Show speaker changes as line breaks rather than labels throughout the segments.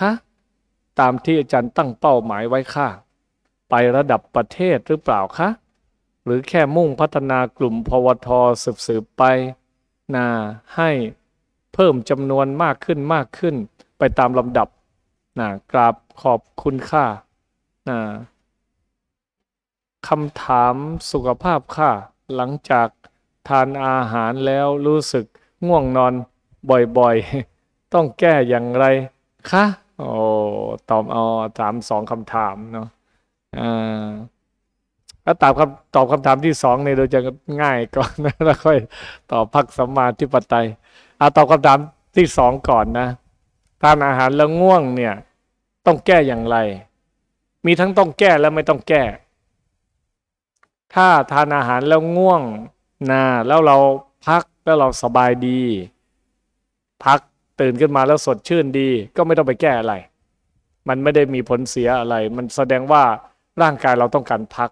คะตามที่อาจารย์ตั้งเป้าหมายไว้ค่ะ ไประดับประเทศหรือเปล่าคะ หรือแค่มุ่งพัฒนากลุ่มพวทสืบๆไปนาให้เพิ่มจำนวนมากขึ้นมากขึ้น ไปตามลำดับนะกราบขอบคุณค่ะนะคำถามสุขภาพค่ะ หลังจากทานอาหารแล้วรู้สึกง่วงนอนบ่อยๆต้องแก้อย่างไรคะโอ้ตอบอ๋อถามสองคำถาม เนาะอ่าถ้าตอบคำตอบคำถามที่สองเนี่ยเราจะง่ายก่อน นะแล้วค่อยตอบ พักสัมมาทิปไตยเอาตอบคำถามที่สองก่อนนะทานอาหารแล้วง่วงเนี่ย ต้องแก้อย่างไร มีทั้งต้องแก้ และไม่ต้องแก้ ถ้าทานอาหารแล้วง่วง นะ แล้วเราพักแล้วเราสบายดี พักตื่นขึ้นมาแล้วสดชื่นดีก็ไม่ต้องไปแก้อะไร มันไม่ได้มีผลเสียอะไร มันแสดงว่าร่างกายเราต้องการพัก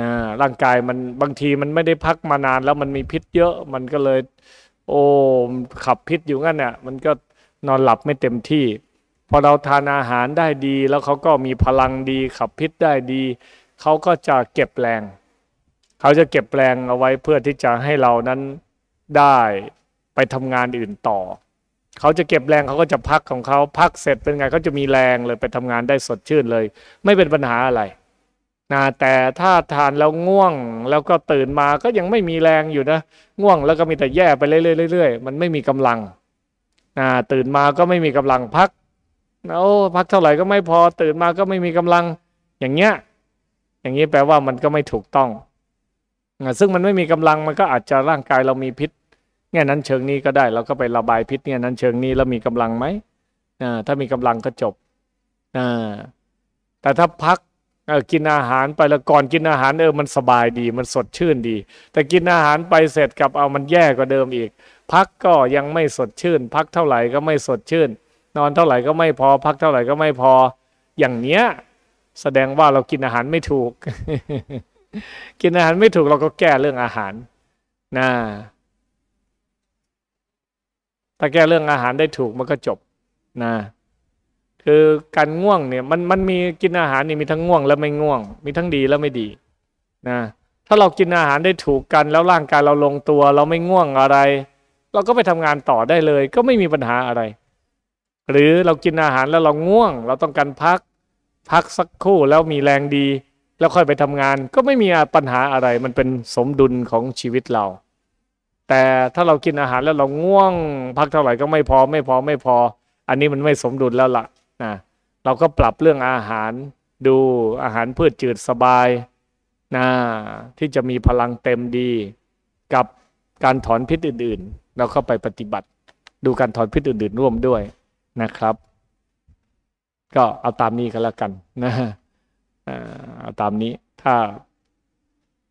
นะร่างกายมันบางทีมันไม่ได้พักมานาน แล้วมันมีพิษเยอะมันก็เลย โอ้ขับพิษอยู่งั้นเนี่ยมันก็นอนหลับไม่เต็มที่ พอเราทานอาหารได้ดี แล้วเขาก็มีพลังดี ขับพิษได้ดี เขาก็จะเก็บแรงเขาจะเก็บแรงเอาไว้เพื่อที่จะให้เรานั้นได้ไปทำงานอื่นต่อเขาจะเก็บแรงเขาก็จะพักของเขาพักเสร็จเป็นไงเขาจะมีแรงเลยไปทำงานได้สดชื่นเลย ไม่เป็นปัญหาอะไรนะแต่ถ้าทานแล้วง่วง แล้วก็ตื่นมาก็ยังไม่มีแรงอยู่นะง่วงแล้วก็มีแต่แย่ไปเรื่อยๆมันไม่มีกำลังนะตื่นมาก็ไม่มีกำลังพักโอ้พักเท่าไหร่ก็ไม่พอตื่นมาก็ไม่มีกำลัง อย่างเงี้ยอย่างนี้แปลว่ามันก็ไม่ถูกต้องซึ่งมันไม่มีกำลังมันก็อาจจะร่างกายเรามีพิษง่นั้นเชิงนี้ก็ได้เราก็ไประบายพิษนง่นั้นเชิงนี้แล้วมีกำลังไหมถ้ามีกำลังก็จบแต่ถ้าพักกินอาหารไปแล้วก่อนกินอาหารเออมันสบายดีมันสดชื่นดี แต่กินอาหารไปเสร็จกับเอามันแย่กว่าเดิมอีก พักก็ยังไม่สดชื่น พักเท่าไหร่ก็ไม่สดชื่น นอนเท่าไหร่ก็ไม่พอ พักเท่าไหร่ก็ไม่พออย่างเนี้ย แสดงว่าเรากินอาหารไม่ถูก กินอาหารไม่ถูกเราก็แก้เรื่องอาหารนะถ้าแก้เรื่องอาหารได้ถูกมันก็จบนะ คือการง่วงเนี่ยมันมันมีกินอาหารนี่มีทั้งง่วงและไม่ง่วง มีทั้งดีและไม่ดีนะถ้าเรากินอาหารได้ถูกกัน แล้วร่างกายเราลงตัว เราไม่ง่วงอะไร เราก็ไปทำงานต่อได้เลย ก็ไม่มีปัญหาอะไร หรือเรากินอาหารแล้วเราง่วง เราต้องการพัก พักสักครู่แล้วมีแรงดี แล้วค่อยไปทำงาน ก็ไม่มีปัญหาอะไร มันเป็นสมดุลของชีวิตเราแต่ถ้าเรากินอาหารแล้วเราง่วงพักเท่าไหร่ก็ไม่พอไม่พอไม่พอ อันนี้มันไม่สมดุลแล้วล่ะนะเราก็ปรับเรื่องอาหาร ดูอาหารพืชจืดสบายนะที่จะมีพลังเต็มดี กับการถอนพิษอื่นๆ เราเข้าไปปฏิบัติ ดูการถอนพิษอื่นๆร่วมด้วยนะครับ ก็เอาตามนี้ก็แล้วกัน นะเอาตามนี้ ถ้า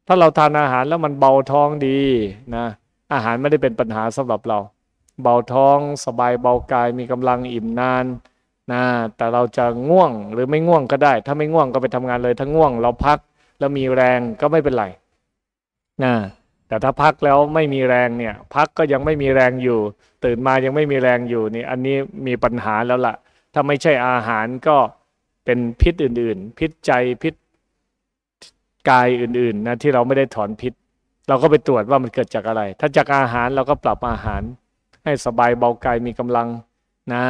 ถ้าเราทานอาหารแล้วมันเบาท้องดีนะอาหารไม่ได้เป็นปัญหาสำหรับเรา เบาท้อง สบายเบากายมีกำลังอิ่มนานนะแต่เราจะง่วงหรือไม่ง่วงก็ได้ ถ้าไม่ง่วงก็ไปทำงานเลยถ้าง่วงเราพักแล้วมีแรงก็ไม่เป็นไรนะแต่ถ้าพักแล้วไม่มีแรงเนี่ย พักก็ยังไม่มีแรงอยู่ ตื่นมายังไม่มีแรงอยู่นี่อันนี้มีปัญหาแล้วละ่ะถ้าไม่ใช่อาหารก็เป็นพิษอื่น ๆ พิษใจพิษกายอื่น ๆ นะ ที่เราไม่ได้ถอนพิษเราก็ไปตรวจว่ามันเกิดจากอะไร ถ้าจากอาหารเราก็ปรับอาหาร ให้สบายเบากายมีกำลังนะ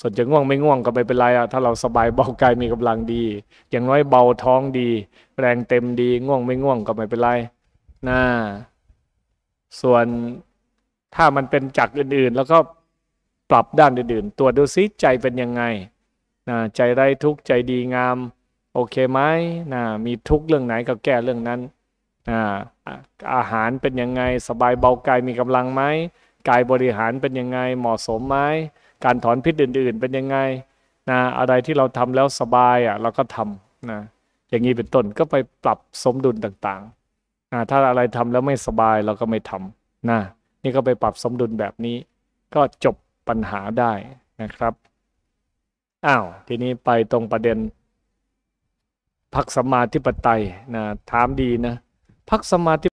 ส่วนจะง่วงไม่ง่วงก็ไม่เป็นไรอะถ้าเราสบายเบากายมีกำลังดี อย่างน้อยเบาท้องดี แรงเต็มดี ง่วงไม่ง่วงก็ไม่เป็นไรนะส่วนถ้ามันเป็นจากอื่นๆ แล้วก็ปรับด้านอื่นๆ ตัวดูซิใจเป็นยังไงนะใจไร้ทุกข์ใจดีงาม โอเคไหมนะมีทุกข์เรื่องไหนก็แก้เรื่องนั้นอาหารเป็นยังไงสบายเบากายมีกำลังไหมกายบริหารเป็นยังไงเหมาะสมไหมการถอนพิษอื่นๆ เป็นยังไงนะอะไรที่เราทำแล้วสบายอ่ะเราก็ทำนะอย่างนี้เป็นต้นก็ไปปรับสมดุลต่างๆนะถ้าอะไรทำแล้วไม่สบายเราก็ไม่ทำนะนี่ก็ไปปรับสมดุลแบบนี้ก็จบปัญหาได้นะครับอ้าวทีนี้ไปตรงประเด็นพักสมาธิปไตยนะถามดีนะพักสมาธิ